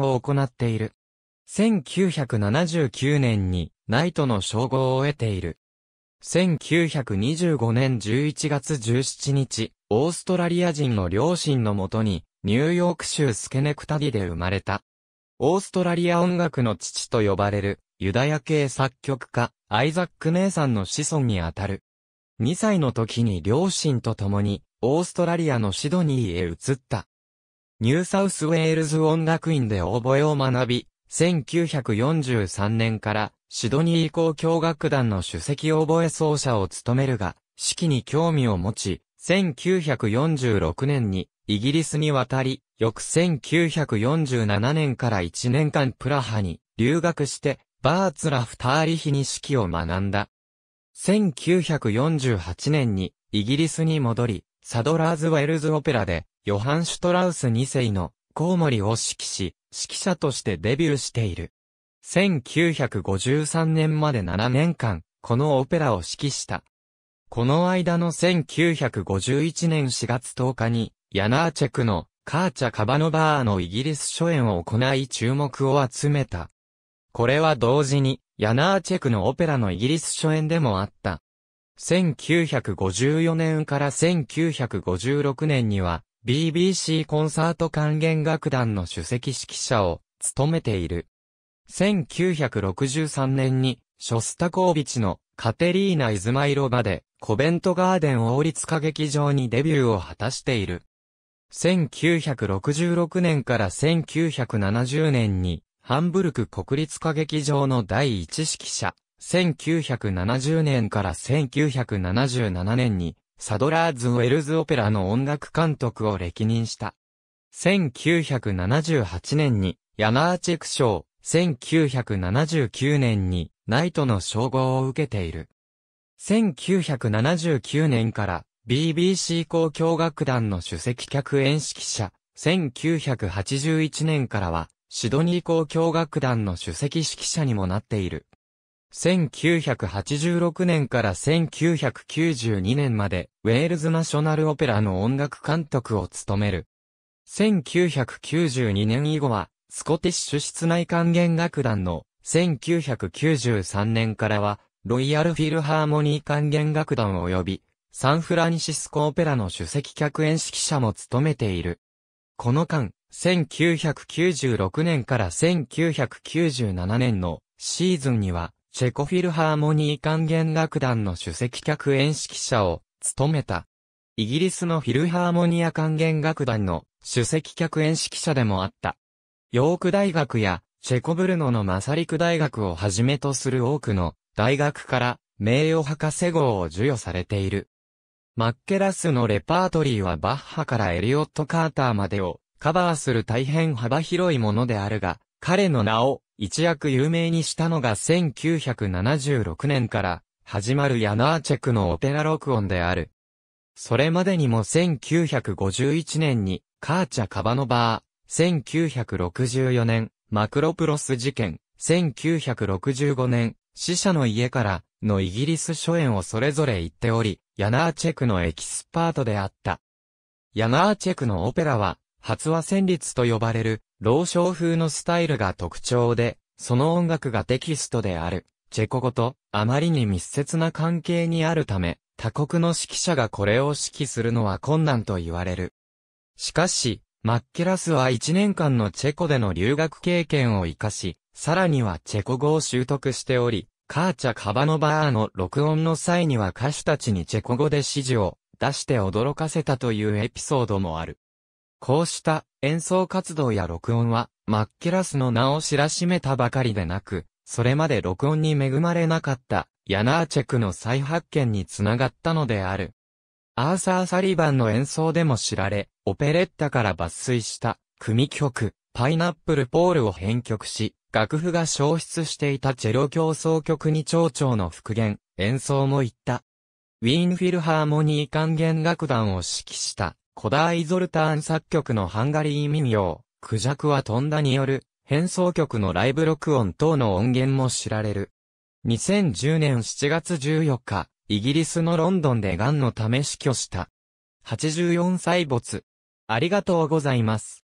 を行っている。1979年にナイトの称号を得ている。1925年11月17日、オーストラリア人の両親のもとに、ニューヨーク州スケネクタディで生まれた。オーストラリア音楽の父と呼ばれる、ユダヤ系作曲家、アイザック・姉さんの子孫にあたる。2歳の時に両親と共に、オーストラリアのシドニーへ移った。ニューサウスウェールズ音楽院でオーボエを学び、1943年からシドニー交響楽団の首席オーボエ奏者を務めるが、式に興味を持ち、1946年にイギリスに渡り、翌1947年から1年間プラハに留学して、バーツラフ・ターリヒに式を学んだ。1948年にイギリスに戻り、サドラーズ・ウェルズ・オペラでヨハン・シュトラウス2世のコウモリを指揮し、指揮者としてデビューしている。1953年まで7年間、このオペラを指揮した。この間の1951年4月10日に、ヤナーチェクのカーチャ・カバノバーのイギリス初演を行い注目を集めた。これは同時に、ヤナーチェクのオペラのイギリス初演でもあった。1954年から1956年には、BBC コンサート管弦楽団の首席指揮者を務めている。1963年に、ショスタコービチのカテリーナ・イズマイロバで、コベントガーデン王立歌劇場にデビューを果たしている。1966年から1970年に、ハンブルク国立歌劇場の第一指揮者、1970年から1977年に、サドラーズ・ウェルズ・オペラの音楽監督を歴任した。1978年に、ヤナーチェク賞、1979年に、ナイトの称号を受けている。1979年から BBC 交響楽団の首席客演指揮者、1981年からはシドニー交響楽団の首席指揮者にもなっている。1986年から1992年まで、ウェールズナショナルオペラの音楽監督を務める。1992年以後は、スコティッシュ室内管弦楽団の、1993年からは、ロイヤルフィルハーモニー管弦楽団及び、サンフランシスコオペラの主席客演指揮者も務めている。この間、1996年から1997年のシーズンには、チェコフィルハーモニー管弦楽団の首席客演指揮者を務めた。イギリスのフィルハーモニア管弦楽団の首席客演指揮者でもあった。ヨーク大学やチェコブルノのマサリク大学をはじめとする多くの大学から名誉博士号を授与されている。マッケラスのレパートリーはバッハからエリオット・カーターまでをカバーする大変幅広いものであるが、彼の名を一躍有名にしたのが1976年から始まるヤナーチェクのオペラ録音である。それまでにも1951年にカーチャ・カバノバー、1964年マクロプロス事件、1965年死者の家からのイギリス初演をそれぞれ言っており、ヤナーチェクのエキスパートであった。ヤナーチェクのオペラは、発話旋律と呼ばれる老少風のスタイルが特徴で、その音楽がテキストである、チェコ語とあまりに密接な関係にあるため、他国の指揮者がこれを指揮するのは困難と言われる。しかし、マッケラスは1年間のチェコでの留学経験を活かし、さらにはチェコ語を習得しており、カーチャ・カバノバーの録音の際には歌手たちにチェコ語で指示を出して驚かせたというエピソードもある。こうした演奏活動や録音は、マッケラスの名を知らしめたばかりでなく、それまで録音に恵まれなかったヤナーチェクの再発見につながったのである。アーサー・サリバンの演奏でも知られ、オペレッタから抜粋した組曲、パイナップル・ポールを編曲し、楽譜が消失していたチェロ競争曲に蝶々の復元、演奏も言った。ウィーンフィルハーモニー管弦楽団を指揮した古代ゾルターン作曲のハンガリー民謡、クジャクは飛んだによる、変奏曲のライブ録音等の音源も知られる。2010年7月14日、イギリスのロンドンで癌のため死去した。84歳没。ありがとうございます。